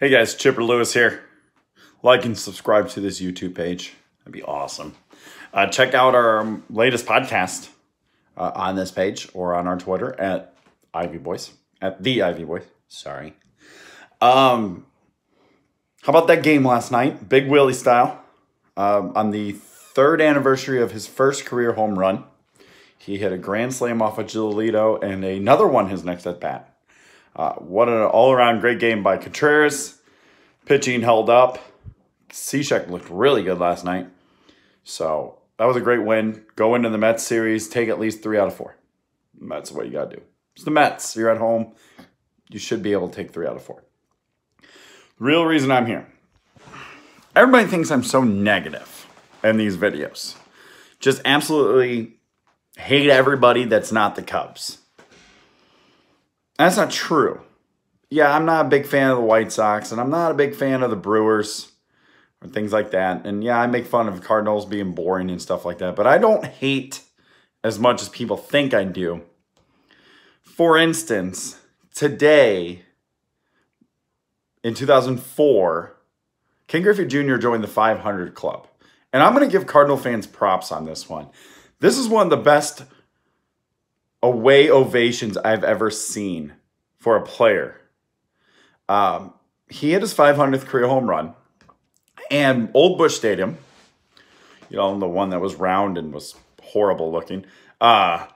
Hey guys, Chipper Lewis here. Like and subscribe to this YouTube page. That'd be awesome. Uh, check out our latest podcast uh, on this page or on our Twitter at Ivy Boys, at the Ivy Boys. Sorry. Um, how about that game last night, Big Willie style, um, on the third anniversary of his first career home run. He hit a grand slam off of Giolito and another one his next at bat. Uh, what an all-around great game by Contreras. Pitching held up. Cshek looked really good last night. So that was a great win. Go into the Mets series, take at least three out of four. That's what you got to do. It's the Mets. You're at home. You should be able to take three out of four. Real reason I'm here. Everybody thinks I'm so negative in these videos. Just absolutely hate everybody that's not the Cubs. That's not true. Yeah, I'm not a big fan of the White Sox, and I'm not a big fan of the Brewers or things like that. And yeah, I make fun of Cardinals being boring and stuff like that, but I don't hate as much as people think I do. For instance, today in 2004, Ken Griffey Jr. joined the 500 Club. And I'm going to give Cardinal fans props on this one. This is one of the best away ovations I've ever seen for a player. Um, he hit his 500th career home run, and Old Bush Stadium, you know, the one that was round and was horrible looking, uh,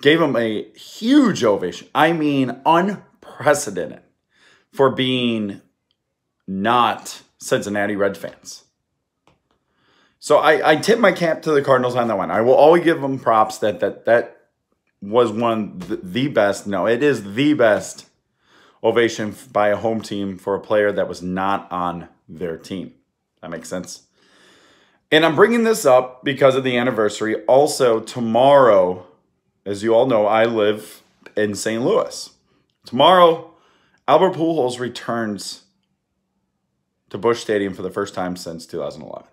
gave him a huge ovation. I mean, unprecedented for being not Cincinnati Red fans. So I, I tip my cap to the Cardinals on that one. I will always give them props that that that was one the best. No, it is the best ovation by a home team for a player that was not on their team. That makes sense. And I'm bringing this up because of the anniversary. Also, tomorrow, as you all know, I live in St. Louis. Tomorrow, Albert Pujols returns to Bush Stadium for the first time since 2011.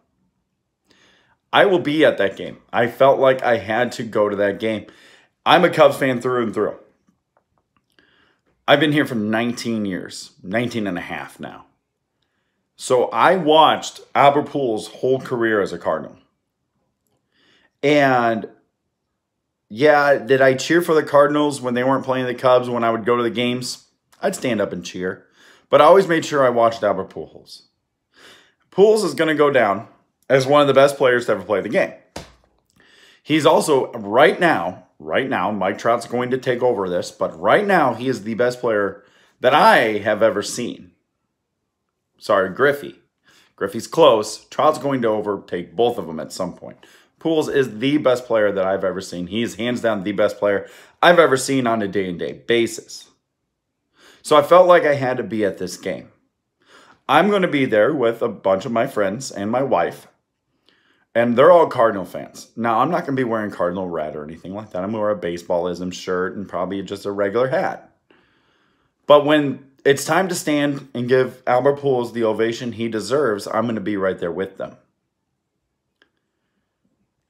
I will be at that game. I felt like I had to go to that game. I'm a Cubs fan through and through. I've been here for 19 years, 19 and a half now. So I watched Albert Pujols' whole career as a Cardinal. And yeah, did I cheer for the Cardinals when they weren't playing the Cubs when I would go to the games? I'd stand up and cheer. But I always made sure I watched Albert Pujols. Pujols is going to go down as one of the best players to ever play the game. He's also right now, right now, Mike Trout's going to take over this, but right now he is the best player that I have ever seen. Sorry, Griffey. Griffey's close. Trout's going to overtake both of them at some point. Pools is the best player that I've ever seen. He's hands down the best player I've ever seen on a day-to-day -day basis. So I felt like I had to be at this game. I'm going to be there with a bunch of my friends and my wife, and they're all Cardinal fans. Now, I'm not going to be wearing Cardinal red or anything like that. I'm going to wear a baseballism shirt and probably just a regular hat. But when it's time to stand and give Albert Pools the ovation he deserves, I'm going to be right there with them.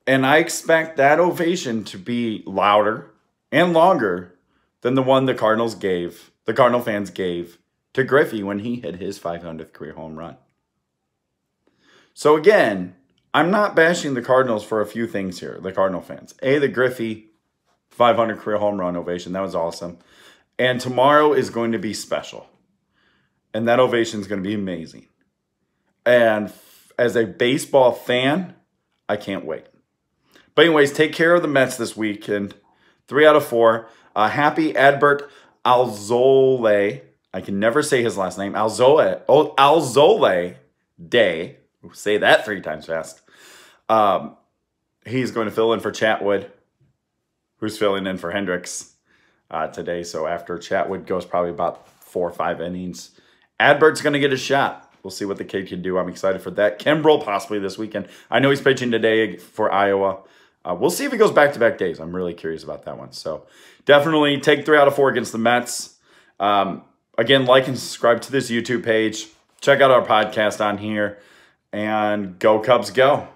And I expect that ovation to be louder and longer than the one the Cardinals gave, the Cardinal fans gave to Griffey when he hit his 500th career home run. So again, I'm not bashing the Cardinals for a few things here, the Cardinal fans. A, the Griffey 500 career home run ovation. That was awesome. And tomorrow is going to be special. And that ovation is going to be amazing. And as a baseball fan, I can't wait. But, anyways, take care of the Mets this weekend. three out of four. Uh, happy Adbert Alzole. I can never say his last name. Alzole. Oh, Alzole Day Say that three times fast. Um, he's going to fill in for Chatwood, who's filling in for Hendricks uh, today. So after Chatwood goes probably about four or five innings, Adbert's going to get a shot. We'll see what the kid can do. I'm excited for that. Kimbrell possibly this weekend. I know he's pitching today for Iowa. Uh, we'll see if he goes back-to-back -back days. I'm really curious about that one. So definitely take three out of four against the Mets. Um, again, like and subscribe to this YouTube page. Check out our podcast on here and go Cubs go.